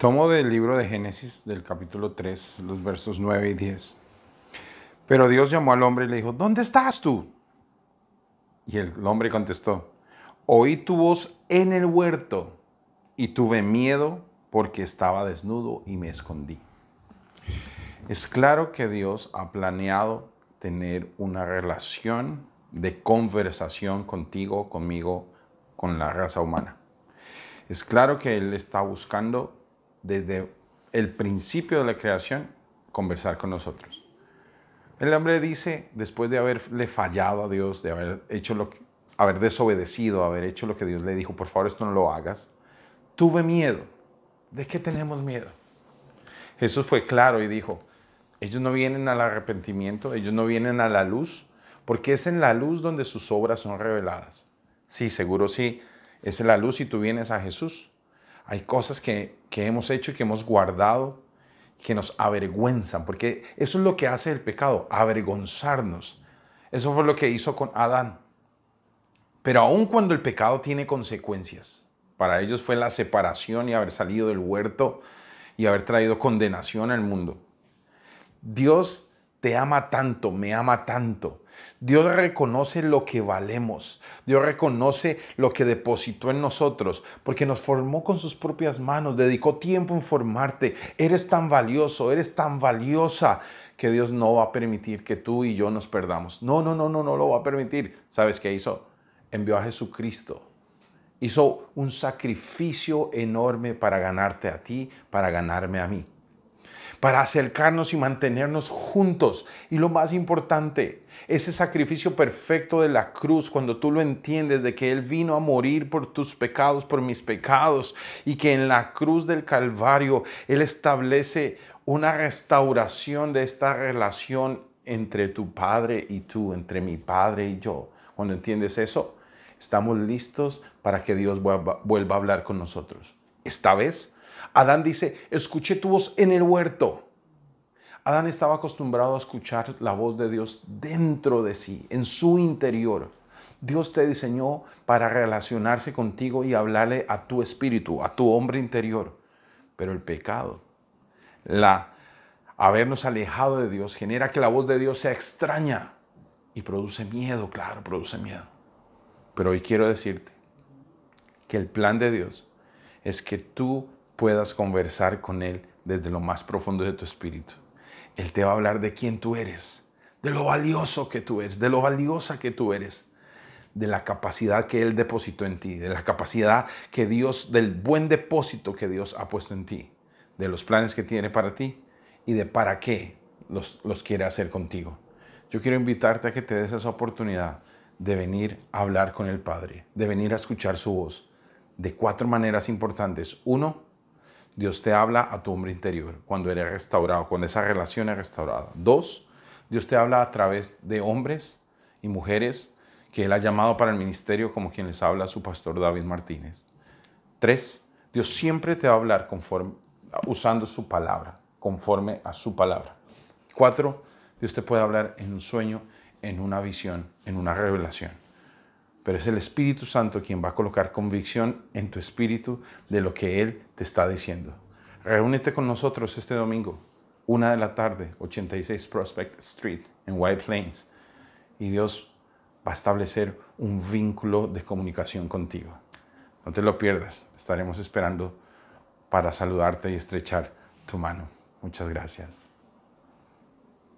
Tomo del libro de Génesis del capítulo 3, los versos 9 y 10. Pero Dios llamó al hombre y le dijo, ¿dónde estás tú? Y el hombre contestó, oí tu voz en el huerto y tuve miedo porque estaba desnudo y me escondí. Es claro que Dios ha planeado tener una relación de conversación contigo, conmigo, con la raza humana. Es claro que Él está buscando desde el principio de la creación, conversar con nosotros. El hombre dice, después de haberle fallado a Dios, de haber hecho lo que, haber desobedecido, haber hecho lo que Dios le dijo, por favor esto no lo hagas, tuve miedo. ¿De qué tenemos miedo? Jesús fue claro y dijo, ellos no vienen al arrepentimiento, ellos no vienen a la luz, porque es en la luz donde sus obras son reveladas. Sí, seguro sí, es en la luz y tú vienes a Jesús, hay cosas que, hemos hecho y que hemos guardado que nos avergüenzan, porque eso es lo que hace el pecado, avergonzarnos. Eso fue lo que hizo con Adán. Pero aun cuando el pecado tiene consecuencias, para ellos fue la separación y haber salido del huerto y haber traído condenación al mundo. Dios te ama tanto, me ama tanto, Dios reconoce lo que valemos, Dios reconoce lo que depositó en nosotros, porque nos formó con sus propias manos, dedicó tiempo en formarte, eres tan valioso, eres tan valiosa que Dios no va a permitir que tú y yo nos perdamos. No, no, no, no, no lo va a permitir. ¿Sabes qué hizo? Envió a Jesucristo. Hizo un sacrificio enorme para ganarte a ti, para ganarme a mí para acercarnos y mantenernos juntos. Y lo más importante, ese sacrificio perfecto de la cruz, cuando tú lo entiendes, de que Él vino a morir por tus pecados, por mis pecados, y que en la cruz del Calvario Él establece una restauración de esta relación entre tu Padre y tú, entre mi Padre y yo. Cuando entiendes eso, estamos listos para que Dios vuelva a hablar con nosotros. Esta vez Adán dice, escuché tu voz en el huerto. Adán estaba acostumbrado a escuchar la voz de Dios dentro de sí, en su interior. Dios te diseñó para relacionarse contigo y hablarle a tu espíritu, a tu hombre interior. Pero el pecado, la habernos alejado de Dios, genera que la voz de Dios sea extraña y produce miedo, claro, produce miedo. Pero hoy quiero decirte que el plan de Dios es que tú puedas conversar con Él desde lo más profundo de tu espíritu. Él te va a hablar de quién tú eres, de lo valioso que tú eres, de lo valiosa que tú eres, de la capacidad que Él depositó en ti, de la capacidad que Dios, del buen depósito que Dios ha puesto en ti, de los planes que tiene para ti y de para qué los, los quiere hacer contigo. Yo quiero invitarte a que te des esa oportunidad de venir a hablar con el Padre, de venir a escuchar su voz de cuatro maneras importantes. Uno, Dios te habla a tu hombre interior cuando eres restaurado, cuando esa relación es restaurada. Dos, Dios te habla a través de hombres y mujeres que Él ha llamado para el ministerio, como quien les habla su pastor David Martínez. Tres, Dios siempre te va a hablar usando su palabra, conforme a su palabra. Cuatro, Dios te puede hablar en un sueño, en una visión, en una revelación. Pero es el Espíritu Santo quien va a colocar convicción en tu espíritu de lo que Él te está diciendo. Reúnete con nosotros este domingo, una de la tarde, 86 Prospect Street, en White Plains. Y Dios va a establecer un vínculo de comunicación contigo. No te lo pierdas. Estaremos esperando para saludarte y estrechar tu mano. Muchas gracias.